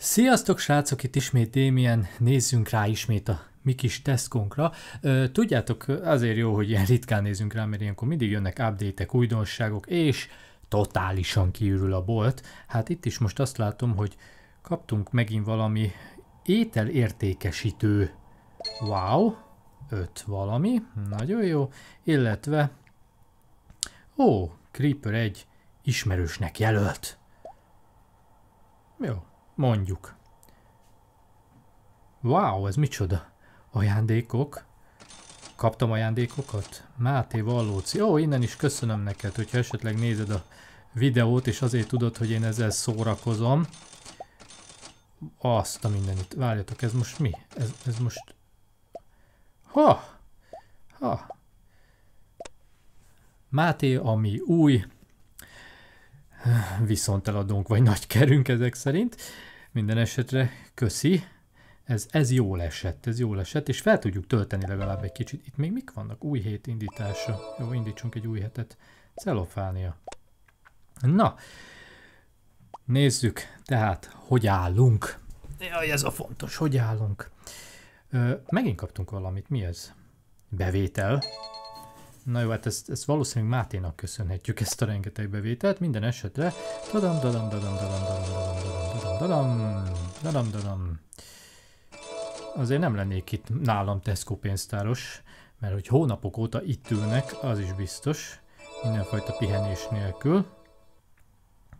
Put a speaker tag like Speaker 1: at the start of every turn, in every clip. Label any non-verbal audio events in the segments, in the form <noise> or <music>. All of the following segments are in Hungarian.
Speaker 1: Sziasztok srácok, itt ismét Démien, nézzünk rá ismét a mi kis teszkónkra. Tudjátok, azért jó, hogy ilyen ritkán nézünk rá, mert ilyenkor mindig jönnek update-ek, újdonságok, és totálisan kiürül a bolt. Hát itt is most azt látom, hogy kaptunk megint valami ételértékesítő. Wow, öt valami, nagyon jó, illetve ó, Creeper egy ismerősnek jelölt. Jó, Mondjuk. Wow, ez micsoda? Ajándékok? Kaptam ajándékokat? Máté Vallóci. Ó, innen is köszönöm neked, hogyha esetleg nézed a videót, és azért tudod, hogy én ezzel szórakozom. Azt a mindenit. Várjatok, ez most mi? Ez, ez most... Ha! Ha! Máté, ami új, viszont eladunk, vagy nagy kerünk ezek szerint. Minden esetre köszi. Ez, ez jól esett, ez jól esett, és fel tudjuk tölteni legalább egy kicsit. Itt még mik vannak? Új hét indítása. Jó, indítsunk egy új hetet. Celofánia. Na, nézzük tehát, hogy állunk. Jaj, ez a fontos, hogy állunk. Ö, megint kaptunk valamit, mi ez? Bevétel. Na jó, hát ezt, ezt valószínűleg Máténak köszönhetjük ezt a rengeteg bevételt. Minden esetre... Dadam, dadam, dadam, dadam, dadam, dadam, dadam, dadam, dadam, dadam. dadam, Azért nem lennék itt nálam Tesco pénztáros, mert hogy hónapok óta itt ülnek, az is biztos. Mindenfajta pihenés nélkül.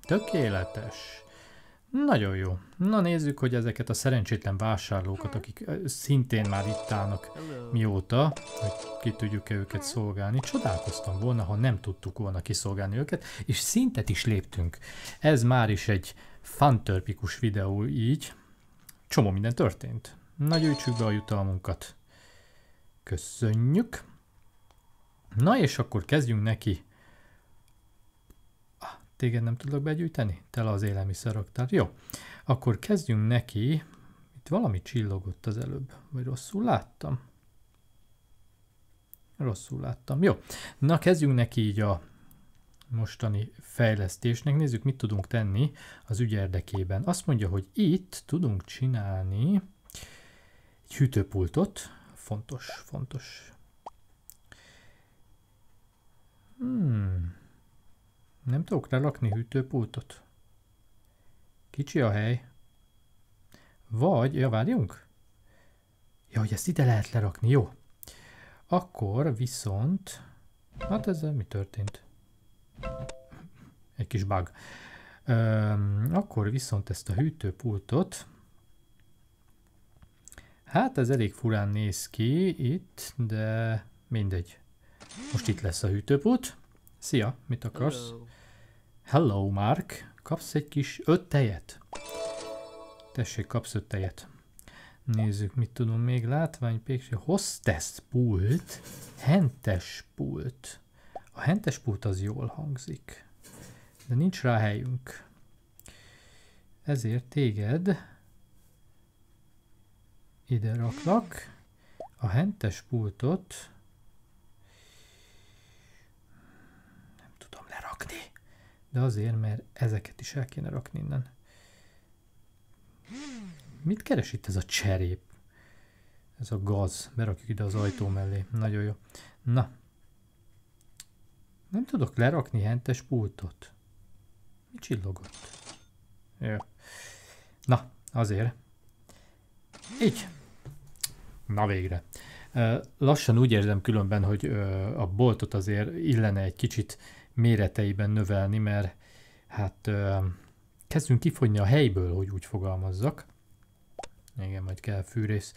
Speaker 1: Tökéletes. Nagyon jó. Na nézzük, hogy ezeket a szerencsétlen vásárlókat, akik szintén már itt állnak mióta, hogy ki tudjuk-e őket szolgálni. Csodálkoztam volna, ha nem tudtuk volna kiszolgálni őket, és szintet is léptünk. Ez már is egy fantörpikus videó így. Csomó minden történt. Na gyűjtsük be a jutalmunkat. Köszönjük. Na és akkor kezdjünk neki Téged nem tudok begyűjteni? Tele az raktár. Jó, akkor kezdjünk neki. Itt valami csillogott az előbb, vagy rosszul láttam? Rosszul láttam. Jó, na kezdjünk neki így a mostani fejlesztésnek. Nézzük, mit tudunk tenni az ügy érdekében. Azt mondja, hogy itt tudunk csinálni egy hűtőpultot. Fontos, fontos. Hmm. Nem tudok lelakni hűtőpultot. Kicsi a hely. Vagy, ja, várjunk? Ja, hogy ezt ide lehet lerakni, jó. Akkor viszont... Hát ezzel mi történt? Egy kis bug. Öm, akkor viszont ezt a hűtőpultot... Hát ez elég furán néz ki itt, de mindegy. Most itt lesz a hűtőpult. Szia, mit akarsz? Hello, Hello Mark. Kapsz egy kis öt tejet? Tessék, kapsz öt tejet. Nézzük, mit tudunk még. Látvány, pékség, hostess pult, hentes pult. A hentes pult az jól hangzik, de nincs rá helyünk. Ezért téged ide raklak. A hentes pultot rakni. De azért, mert ezeket is el kéne rakni innen. Mit keres itt ez a cserép? Ez a gaz. Berakjuk ide az ajtó mellé. Nagyon jó. Na. Nem tudok lerakni hentes pultot. Mi csillogott? Jó. Na, azért. Így. Na végre. Lassan úgy érzem különben, hogy a boltot azért illene egy kicsit méreteiben növelni, mert hát kezdünk kifogyni a helyből, hogy úgy fogalmazzak. Igen, majd kell fűrész.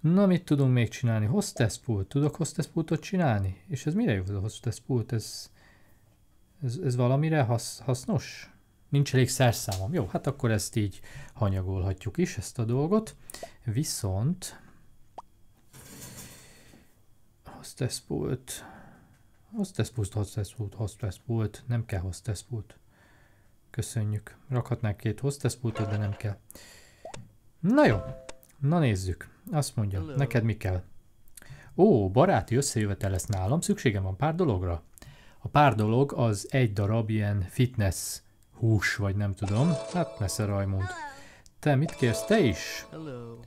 Speaker 1: Na, mit tudunk még csinálni? Hostess pult. Tudok hostess pultot csinálni? És ez mire jó a hostess pult? Ez, ez, ez valamire hasz, hasznos? Nincs elég szerszámom. Jó, hát akkor ezt így hanyagolhatjuk is, ezt a dolgot. Viszont... Hostess pult... Hostess pult, hostess pult, hostess pult. Nem kell hostess pult. Köszönjük. Rakhatnák két hostess pultot, de nem kell. Na jó. Na nézzük. Azt mondja, Hello. neked mi kell? Ó, baráti összejövetel lesz nálam, szükségem van pár dologra. A pár dolog az egy darab ilyen fitness hús, vagy nem tudom. Hát messze Rajmond. Te mit kérsz? Te is? Hello.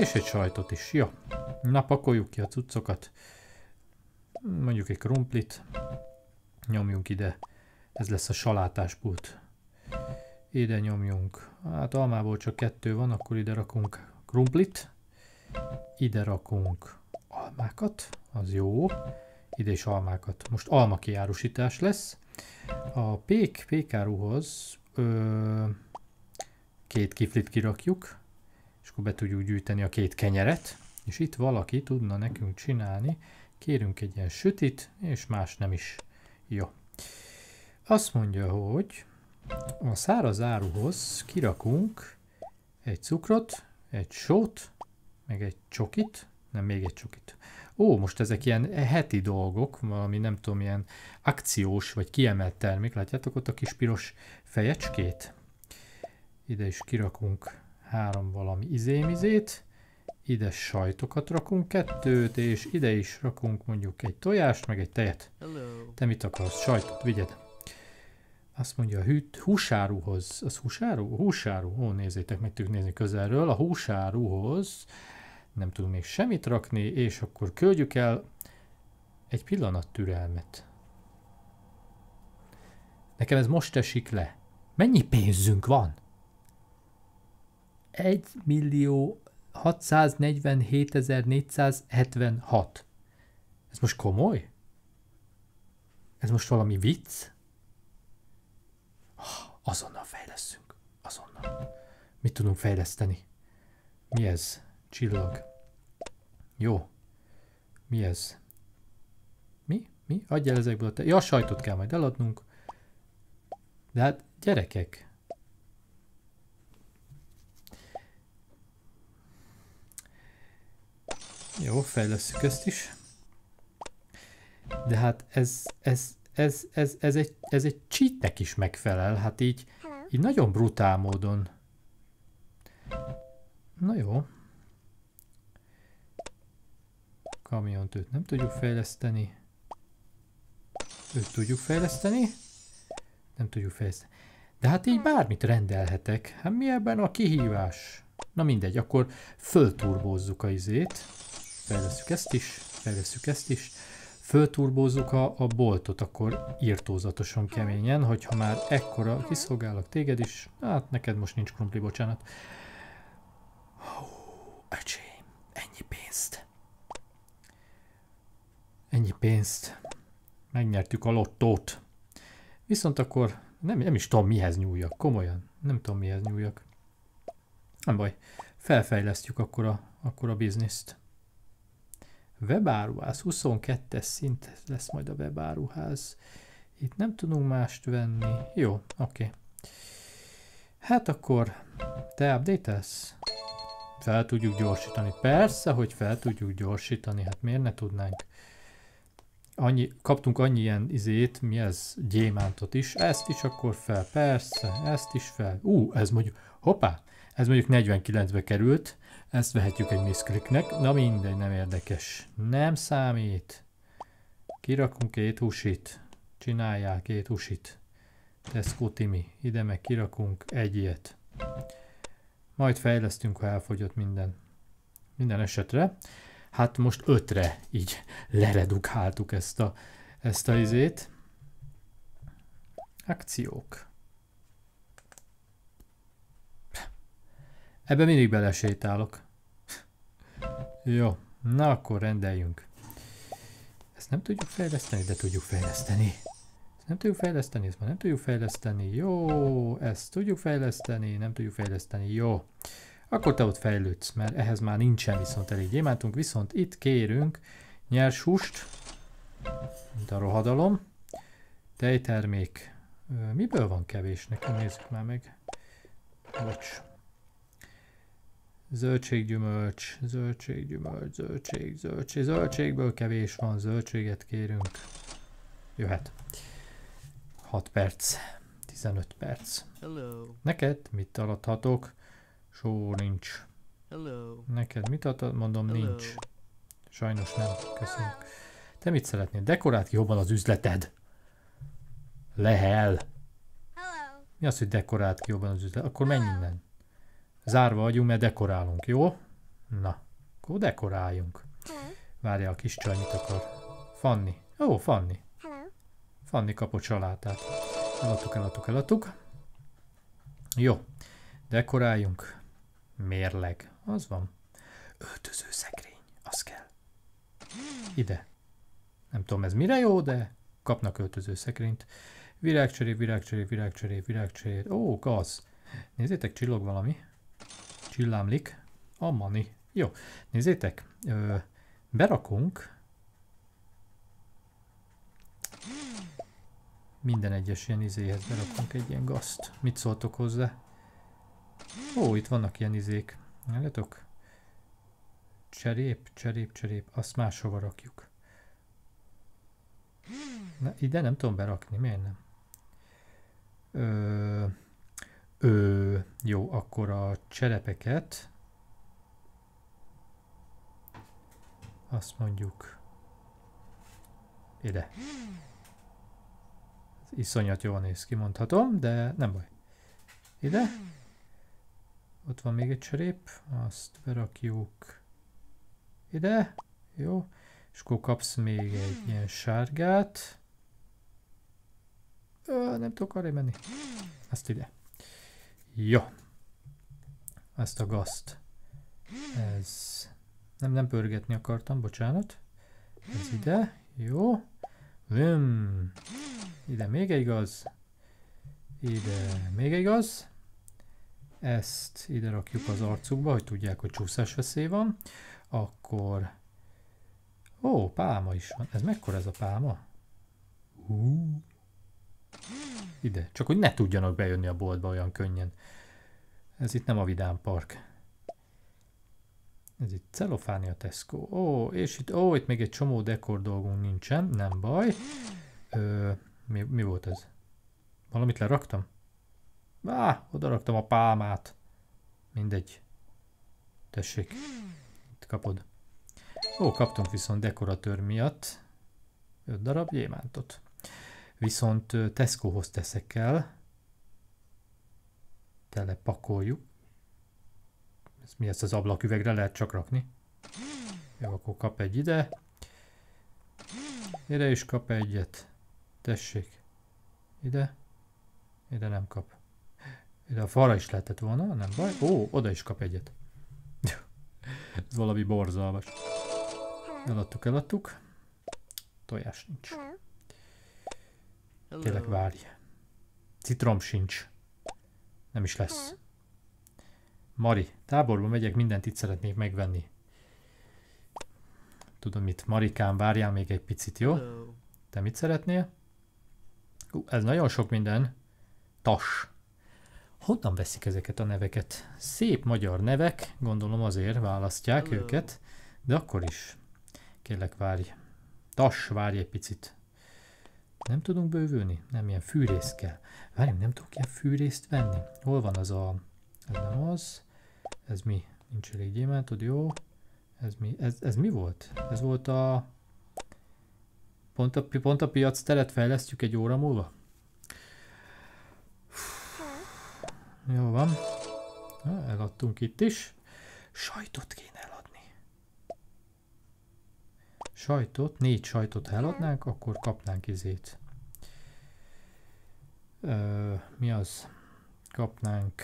Speaker 1: És egy sajtot is. Ja. Na, pakoljuk ki a cuccokat mondjuk egy krumplit, nyomjunk ide, ez lesz a salátás pult Ide nyomjunk, hát almából csak kettő van, akkor ide rakunk krumplit, ide rakunk almákat, az jó, ide is almákat. Most alma kiárusítás lesz. A pék, pékáruhoz ö, két kiflit kirakjuk, és akkor be tudjuk gyűjteni a két kenyeret, és itt valaki tudna nekünk csinálni Kérünk egy ilyen sütit, és más nem is. Jó. Azt mondja, hogy a száraz áruhoz kirakunk egy cukrot, egy sót, meg egy csokit, nem még egy csokit. Ó, most ezek ilyen heti dolgok, valami nem tudom, ilyen akciós vagy kiemelt termék. Látjátok ott a kis piros fejecskét? Ide is kirakunk három valami izémizét ide sajtokat rakunk kettőt, és ide is rakunk mondjuk egy tojást, meg egy tejet. Te mit akarsz? Sajtot vigyed. Azt mondja a hűt, húsáruhoz, az húsáru? Húsáru, ó nézzétek, meg tudjuk nézni közelről, a húsáruhoz nem tudunk még semmit rakni, és akkor küldjük el egy pillanat türelmet. Nekem ez most esik le. Mennyi pénzünk van? Egy millió 647.476. Ez most komoly? Ez most valami vicc? Ah, azonnal fejleszünk. Azonnal. Mit tudunk fejleszteni? Mi ez? Csillag. Jó. Mi ez? Mi? Mi? Adj el ezekből a te... Ja, sajtot kell majd eladnunk. De hát gyerekek. Jó, fejlesztjük ezt is. De hát ez, ez, ez, ez, ez egy, ez egy cheatnek is megfelel, hát így, így nagyon brutál módon. Na jó. Kamiont őt nem tudjuk fejleszteni. Őt tudjuk fejleszteni. Nem tudjuk fejleszteni. De hát így bármit rendelhetek. Hát mi ebben a kihívás? Na mindegy, akkor fölturbózzuk a izét felveszük ezt is, felveszük ezt is. Fölturbózzuk a, a boltot akkor írtózatosan keményen, hogyha már ekkora kiszolgálok téged is. Hát neked most nincs krumpli, bocsánat. Hú, öcsém, ennyi pénzt. Ennyi pénzt. Megnyertük a lottót. Viszont akkor nem, nem is tudom mihez nyúljak, komolyan. Nem tudom mihez nyúljak. Nem baj, felfejlesztjük akkor a, akkor a bizniszt. Webáruház, 22-es szint lesz majd a webáruház. Itt nem tudunk mást venni. Jó, oké. Okay. Hát akkor te update -elsz? Fel tudjuk gyorsítani. Persze, hogy fel tudjuk gyorsítani, hát miért ne tudnánk? Annyi, kaptunk annyi ilyen izét, mi ez, gyémántot is, ezt is akkor fel, persze, ezt is fel. Ú, ez mondjuk, hoppá, ez mondjuk 49-be került, ezt vehetjük egy miszkliknek. Na mindegy, nem érdekes. Nem számít. Kirakunk két húsit. Csináljál két húsit. Tesco Timi. Ide meg kirakunk egy ilyet. Majd fejlesztünk, ha elfogyott minden. Minden esetre. Hát most ötre így leredukáltuk ezt a, ezt a izét. Akciók. Ebben mindig belesétálok. Jó, na akkor rendeljünk. Ezt nem tudjuk fejleszteni, de tudjuk fejleszteni. Ezt nem tudjuk fejleszteni, ezt már nem tudjuk fejleszteni. Jó, ezt tudjuk fejleszteni, nem tudjuk fejleszteni. Jó. Akkor te ott fejlődsz, mert ehhez már nincsen viszont elég gyémántunk, viszont itt kérünk nyers húst, mint a rohadalom, tejtermék. Miből van kevés? Nekem nézzük már meg. Bocs. Zöldséggyümölcs, zöldséggyümölcs, zöldség, zöldség, zöldségből kevés van, zöldséget kérünk. Jöhet. 6 perc, 15 perc. Hello. Neked mit adhatok? Só nincs. Hello. Neked mit adhatok? Mondom Hello. nincs. Sajnos nem, köszönöm Te mit szeretnél? jobban az üzleted. Lehel. Hello. Mi az, hogy jobban az üzlet? Akkor menj innen. Zárva vagyunk, mert dekorálunk, jó? Na, akkor dekoráljunk. Várja a kis csaj, mit akar. Fanni. Ó, Fanni. Fanni kapott salátát. Eladtuk, eladtuk, eladtuk. Jó. Dekoráljunk. Mérleg. Az van. Öltöző szekrény. Az kell. Ide. Nem tudom ez mire jó, de kapnak öltöző szekrényt. Virágcseré, virágcseré, virágcseré, virágcseré. Ó, gaz. Nézzétek, csillog valami hullámlik a mani. Jó, nézzétek, ö, berakunk minden egyes ilyen izéhez berakunk egy ilyen gazt. Mit szóltok hozzá? Ó, itt vannak ilyen izék. Látok? Cserép, cserép, cserép. Azt máshova rakjuk. Na, ide nem tudom berakni. Miért nem? Ö, Ö, jó, akkor a cselepeket azt mondjuk ide. iszonyat jól néz ki, mondhatom, de nem baj. Ide. Ott van még egy cserép, azt berakjuk ide. Jó. És akkor kapsz még egy ilyen sárgát. Ö, nem tudok arra menni. Azt ide. Ja. Ezt a gazt. Ez... Nem, nem pörgetni akartam, bocsánat. Ez ide. Jó. Vim. Ide még egy gaz. Ide még egy gaz. Ezt ide rakjuk az arcukba, hogy tudják, hogy csúszás veszély van. Akkor... Ó, pálma is van. Ez mekkora ez a pálma? Uh. Ide. Csak hogy ne tudjanak bejönni a boltba olyan könnyen. Ez itt nem a Vidám Park. Ez itt celofánia Tesco. Ó, és itt, ó, itt még egy csomó dekor dolgunk nincsen, nem baj. Ö, mi, mi volt ez? Valamit leraktam? Á, oda raktam a pálmát. Mindegy. Tessék. Itt kapod. Ó, kaptunk viszont dekoratőr miatt 5 darab gyémántot viszont Tescohoz teszek el, telepakoljuk. Ez mi ezt az ablaküvegre lehet csak rakni? Jó, akkor kap egy ide. Ide is kap egyet. Tessék. Ide. Ide nem kap. Ide a falra is lehetett volna, nem baj. Ó, oda is kap egyet. <laughs> Ez valami borzalmas. Eladtuk, eladtuk. Tojás nincs. Tényleg várj. Citrom sincs. Nem is lesz. Mhm. Mari, táborba megyek, mindent itt szeretnék megvenni. Tudom mit, Marikám, várjál még egy picit, jó? Te mit szeretnél? Ú, ez nagyon sok minden. Tas. Honnan veszik ezeket a neveket? Szép magyar nevek, gondolom azért választják Hello. őket, de akkor is. Kérlek várj. Tas, várj egy picit. Nem tudunk bővülni? Nem, ilyen fűrész kell. Várjunk, nem tudok ilyen fűrészt venni. Hol van az a... Ez nem az. Ez mi? Nincs elég gyémántod, jó. Ez mi? Ez, ez mi volt? Ez volt a... Pont a, pont a piac teret fejlesztjük egy óra múlva? Jó van. eladtunk itt is. Sajtot kéne sajtot, négy sajtot mhm. eladnánk, akkor kapnánk izét. Ö, mi az? Kapnánk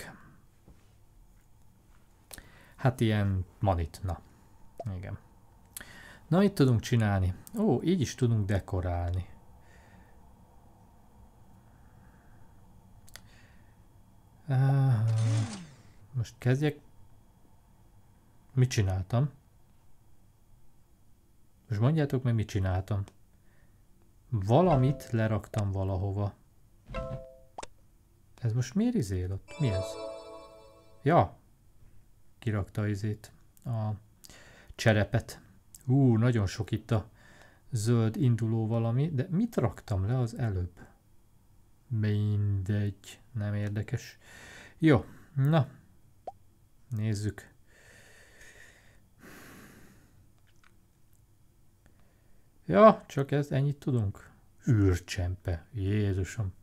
Speaker 1: hát ilyen manit, na. Igen. Na, mit tudunk csinálni? Ó, így is tudunk dekorálni. Most kezdjek. Mit csináltam? Most mondjátok meg, mit csináltam. Valamit leraktam valahova. Ez most miért izél ott? Mi ez? Ja. Kirakta izét. A cserepet. Ú, nagyon sok itt a zöld induló valami, de mit raktam le az előbb? Mindegy, nem érdekes. Jó, na, nézzük. Ja, csak ez ennyit tudunk. Űrcsempe. Jézusom.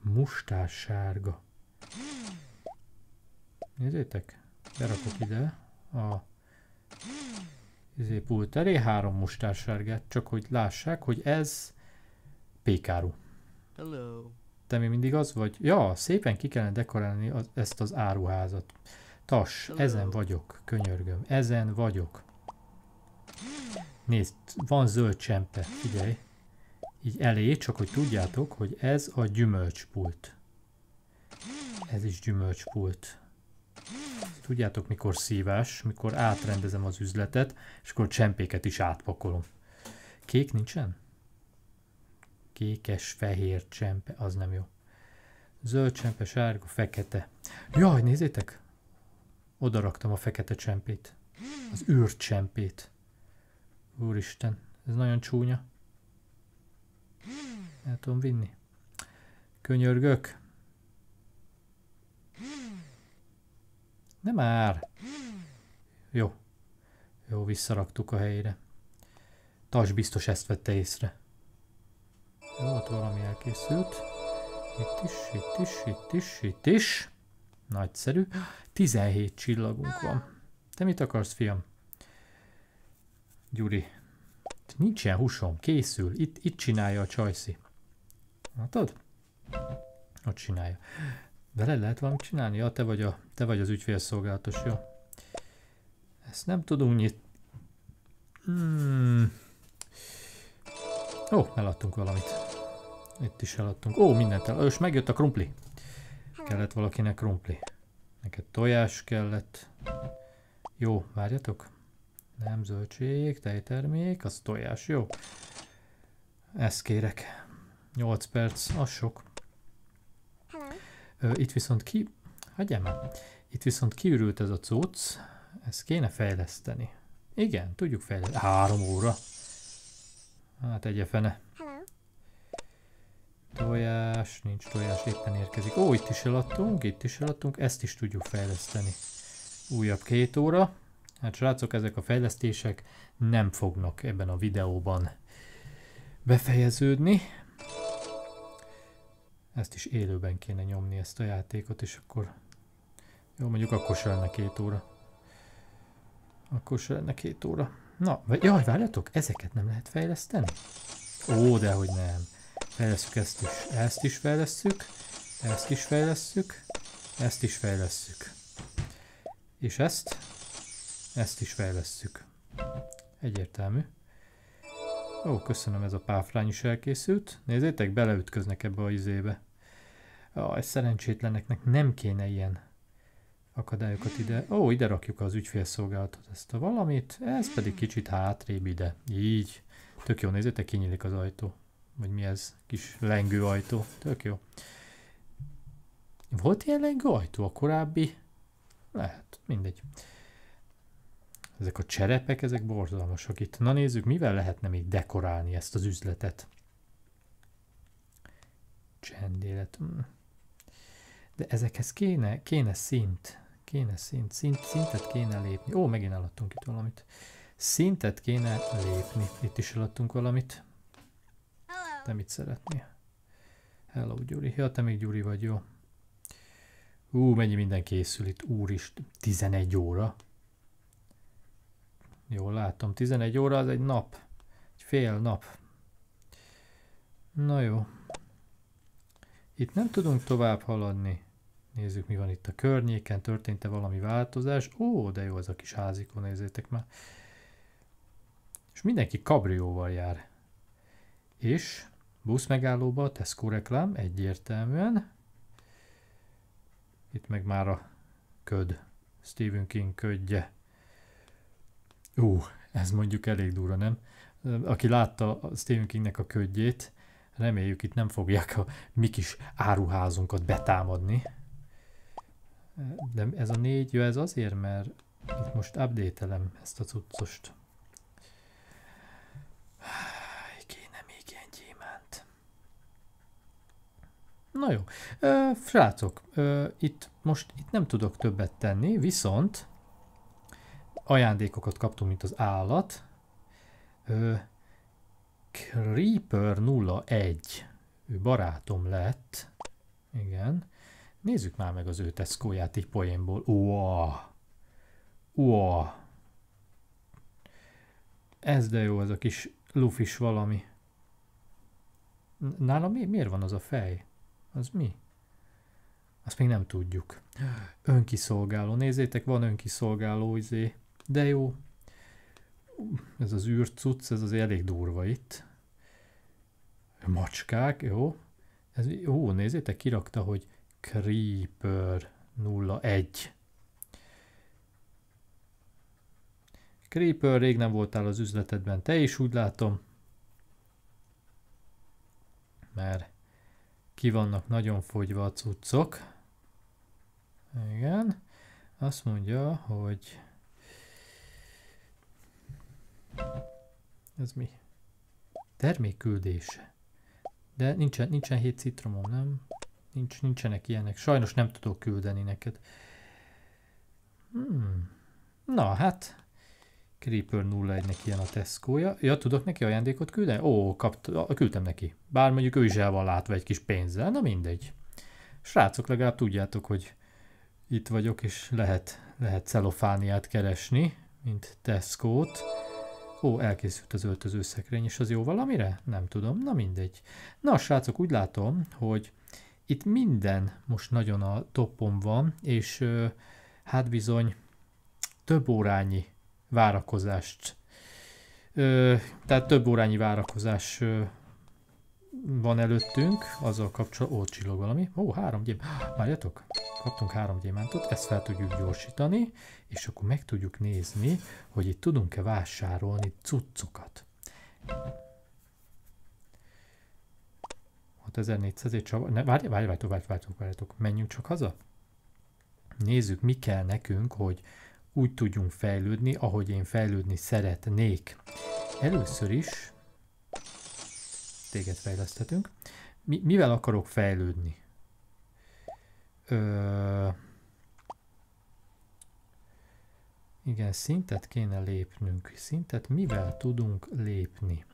Speaker 1: Mustás sárga. Nézzétek, berakok ide a izé pult elé három mustás sárgát, csak hogy lássák, hogy ez pékáru. Hello. Te mi mindig az vagy? Ja, szépen ki kellene dekorálni az, ezt az áruházat. Tas, Hello. ezen vagyok, könyörgöm, ezen vagyok. Nézd, van zöld csempe, figyelj. Így elé, csak hogy tudjátok, hogy ez a gyümölcspult. Ez is gyümölcspult. Tudjátok, mikor szívás, mikor átrendezem az üzletet, és akkor csempéket is átpakolom. Kék nincsen? Kékes, fehér csempe, az nem jó. Zöld csempe, sárga, fekete. Jaj, nézzétek! Oda raktam a fekete csempét. Az űrcsempét. Úristen, ez nagyon csúnya. El tudom vinni. Könyörgök. Nem már. Jó. Jó, visszaraktuk a helyére. Tas biztos ezt vette észre. Jó, ott valami elkészült. Itt is, itt is, itt is, itt is. Nagyszerű. 17 csillagunk van. Te mit akarsz, fiam? Gyuri. Nincsen húsom, készül. Itt, itt csinálja a csajszi. Látod? Ott csinálja. Vele lehet valamit csinálni? Ja, te vagy, a, te vagy az ügyfélszolgálatos, jó? Ezt nem tudunk nyit... Hmm. Ó, eladtunk valamit. Itt is eladtunk. Ó, mindent el... És megjött a krumpli. Kellett valakinek krumpli. Neked tojás kellett. Jó, várjatok. Nem zöldség, tejtermék, az tojás, jó. Ezt kérek. 8 perc, az sok. Hm. Ö, itt viszont ki... Hagyjál már. Itt viszont kiürült ez a cucc. Ezt kéne fejleszteni. Igen, tudjuk fejleszteni. Három óra. Hát egy fene. Tojás, nincs tojás, éppen érkezik. Ó, itt is eladtunk, itt is eladtunk, ezt is tudjuk fejleszteni. Újabb két óra. Hát srácok, ezek a fejlesztések nem fognak ebben a videóban befejeződni. Ezt is élőben kéne nyomni ezt a játékot, és akkor... Jó, mondjuk akkor se lenne két óra. Akkor se lenne két óra. Na, jaj, várjatok, ezeket nem lehet fejleszteni? Ó, de hogy nem. Fejlesztjük ezt is. Ezt is fejlesztjük. Ezt is fejlesztjük. Ezt is fejlesztjük. És ezt? Ezt is fejlesztjük. Egyértelmű. Ó, köszönöm, ez a páfrány is elkészült. Nézzétek, beleütköznek ebbe a izébe. A ez szerencsétleneknek nem kéne ilyen akadályokat ide. Ó, ide rakjuk az ügyfélszolgálatot, ezt a valamit, ez pedig kicsit hátrébb ide. Így. Tök jó, nézzétek, kinyílik az ajtó. Vagy mi ez? Kis lengő ajtó. Tök jó. Volt ilyen lengő ajtó a korábbi? Lehet, mindegy. Ezek a cserepek, ezek borzalmasak itt. Na nézzük, mivel lehetne még dekorálni ezt az üzletet. Csendélet. Mm. De ezekhez kéne, kéne szint. Kéne szint, szint, szintet kéne lépni. Ó, megint eladtunk itt valamit. Szintet kéne lépni. Itt is eladtunk valamit. Te mit szeretnél? Hello, Gyuri. Ja, te még Gyuri vagy, jó. Ú, mennyi minden készül itt, úrist, 11 óra. Jól látom, 11 óra az egy nap. Egy fél nap. Na jó. Itt nem tudunk tovább haladni. Nézzük, mi van itt a környéken, történt-e valami változás. Ó, de jó ez a kis házikó, nézzétek már. És mindenki kabrióval jár. És buszmegállóba Tesco reklám, egyértelműen. Itt meg már a köd, Stephen King ködje. Ú, ez mondjuk elég durva, nem? Aki látta a Stephen Kingnek a ködjét, reméljük itt nem fogják a mi kis áruházunkat betámadni. De ez a négy, jó, ez azért, mert itt most update ezt a cuccost. Kéne még ilyen gyémánt. Na jó, frácok, itt most itt nem tudok többet tenni, viszont ajándékokat kaptunk, mint az állat. Ö, Creeper 01, ő barátom lett, igen. Nézzük már meg az ő teszkóját egy poénból. Uá! Uá! Ez de jó, ez a kis lufis valami. Nála mi, miért van az a fej? Az mi? Azt még nem tudjuk. Önkiszolgáló. Nézzétek, van önkiszolgáló izé de jó. Ez az űrcuc, ez az elég durva itt. Macskák, jó. Ez, ó, nézzétek, kirakta, hogy Creeper 01. Creeper, rég nem voltál az üzletedben, te is úgy látom. Mert ki vannak nagyon fogyva a cuccok. Igen. Azt mondja, hogy ez mi? Termékküldése. De nincsen, nincsen hét citromom, nem? Nincs, nincsenek ilyenek. Sajnos nem tudok küldeni neked. Hmm. Na hát, Creeper 01-nek ilyen a Tesco-ja. Ja, tudok neki ajándékot küldeni? Ó, kapt, küldtem neki. Bár mondjuk ő is el van látva egy kis pénzzel, na mindegy. Srácok, legalább tudjátok, hogy itt vagyok, és lehet, lehet celofániát keresni, mint Tesco-t. Ó, elkészült az öltöző szekrény, és az jó valamire? Nem tudom, na mindegy. Na, srácok, úgy látom, hogy itt minden most nagyon a toppon van, és ö, hát bizony több órányi várakozást, ö, tehát több órányi várakozás ö, van előttünk, azzal kapcsolatban, ó, csillog valami, ó, három gyém, <gasps> várjatok, kaptunk három gyémántot, ezt fel tudjuk gyorsítani, és akkor meg tudjuk nézni, hogy itt tudunk-e vásárolni cuccokat. 6400 ért csak, várj, várj, várj, várj, várj, várj, menjünk csak haza. Nézzük, mi kell nekünk, hogy úgy tudjunk fejlődni, ahogy én fejlődni szeretnék. Először is téged fejleszthetünk. Mi, mivel akarok fejlődni? Ö, igen, szintet kéne lépnünk. Szintet mivel tudunk lépni?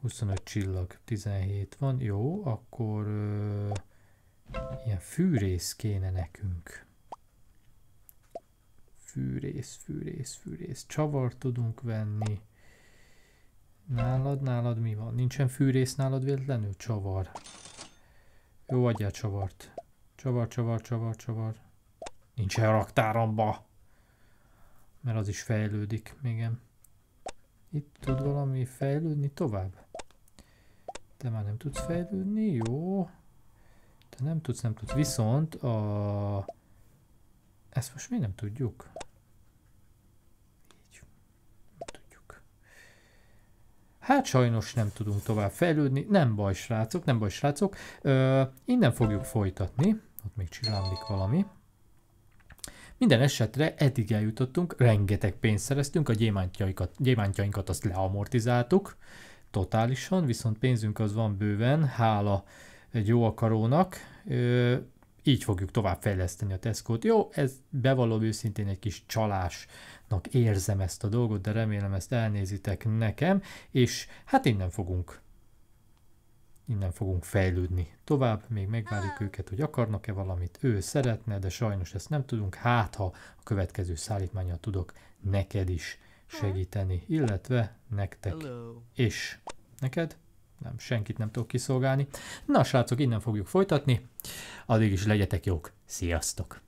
Speaker 1: 25 csillag, 17 van. Jó, akkor ö, ilyen fűrész kéne nekünk. Fűrész, fűrész, fűrész. Csavar tudunk venni. Nálad, nálad mi van? Nincsen fűrész nálad véletlenül? Csavar. Jó, adjál csavart. Csavar, csavar, csavar, csavar. Nincsen raktáromba. Mert az is fejlődik, igen. Itt tud valami fejlődni tovább? Te már nem tudsz fejlődni, jó. Te nem tudsz, nem tudsz. Viszont a... Ezt most mi nem tudjuk? Hát sajnos nem tudunk tovább fejlődni, nem baj srácok, nem baj srácok. Ö, innen fogjuk folytatni, ott még csillámlik valami. Minden esetre eddig eljutottunk, rengeteg pénzt szereztünk, a gyémántjainkat, gyémántjainkat azt leamortizáltuk totálisan, viszont pénzünk az van bőven, hála egy jó akarónak. Ö, így fogjuk továbbfejleszteni a Tesco-t. Jó, ez bevallom őszintén egy kis csalásnak érzem ezt a dolgot, de remélem ezt elnézitek nekem, és hát innen fogunk innen fogunk fejlődni tovább, még megvárjuk ah. őket, hogy akarnak-e valamit, ő szeretne, de sajnos ezt nem tudunk, hát ha a következő szállítmányra tudok neked is segíteni, illetve nektek Hello. és neked nem, senkit nem tudok kiszolgálni. Na srácok, innen fogjuk folytatni. Addig is legyetek jók. Sziasztok!